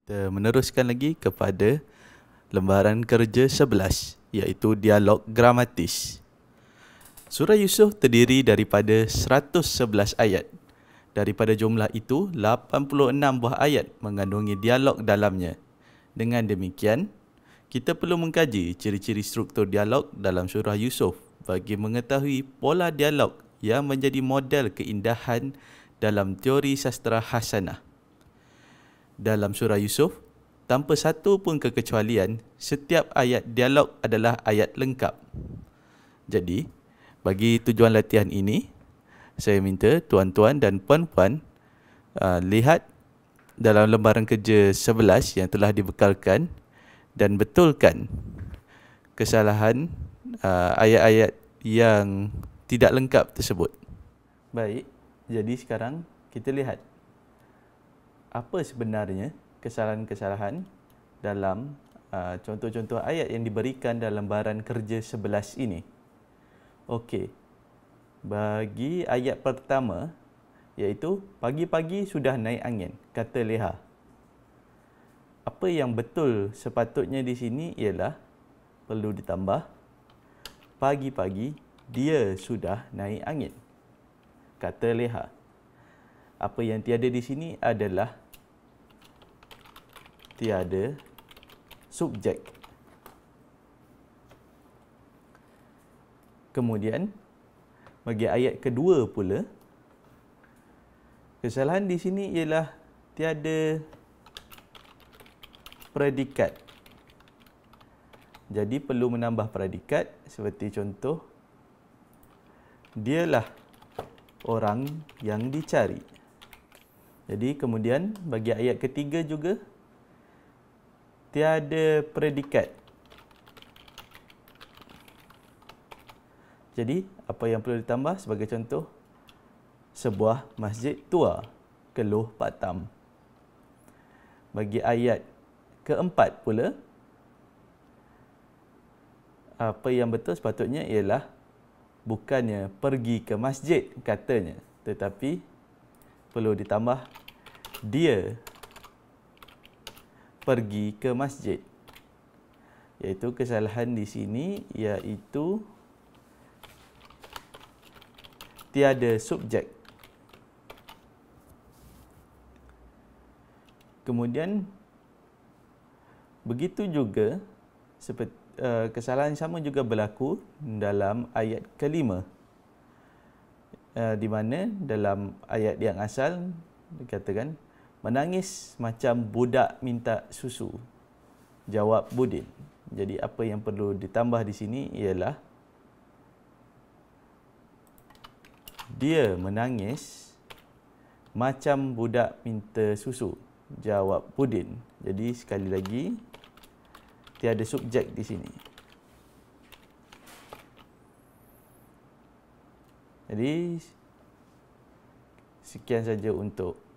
Kita meneruskan lagi kepada lembaran kerja 11 iaitu dialog gramatis. Surah Yusuf terdiri daripada 111 ayat. Daripada jumlah itu, 86 buah ayat mengandungi dialog dalamnya. Dengan demikian, kita perlu mengkaji ciri-ciri struktur dialog dalam surah Yusuf bagi mengetahui pola dialog yang menjadi model keindahan dalam teori sastra hasanah dalam surah Yusuf tanpa satu pun kekecualian setiap ayat dialog adalah ayat lengkap. Jadi, bagi tujuan latihan ini, saya minta tuan-tuan dan puan-puan uh, lihat dalam lembaran kerja 11 yang telah dibekalkan dan betulkan kesalahan uh, ayat-ayat yang tidak lengkap tersebut. Baik, jadi sekarang kita lihat apa sebenarnya kesalahan-kesalahan dalam uh, contoh-contoh ayat yang diberikan dalam baran kerja sebelas ini. Okey. Bagi ayat pertama iaitu pagi-pagi sudah naik angin kata Leha. Apa yang betul sepatutnya di sini ialah perlu ditambah pagi-pagi dia sudah naik angin kata Leha. Apa yang tiada di sini adalah tiada subjek. Kemudian bagi ayat kedua pula kesalahan di sini ialah tiada predikat. Jadi perlu menambah predikat seperti contoh dialah orang yang dicari. Jadi kemudian bagi ayat ketiga juga tiada predikat. Jadi, apa yang perlu ditambah sebagai contoh? Sebuah masjid tua, Keluh Patam. Bagi ayat keempat pula, apa yang betul sepatutnya ialah bukannya pergi ke masjid katanya, tetapi perlu ditambah dia pergi ke masjid. Iaitu kesalahan di sini iaitu tiada subjek. Kemudian begitu juga seperti eh, kesalahan sama juga berlaku dalam ayat kelima. Eh, di mana dalam ayat yang asal dikatakan Menangis macam budak minta susu. Jawab Budin. Jadi apa yang perlu ditambah di sini ialah dia menangis macam budak minta susu. Jawab Budin. Jadi sekali lagi tiada subjek di sini. Jadi sekian saja untuk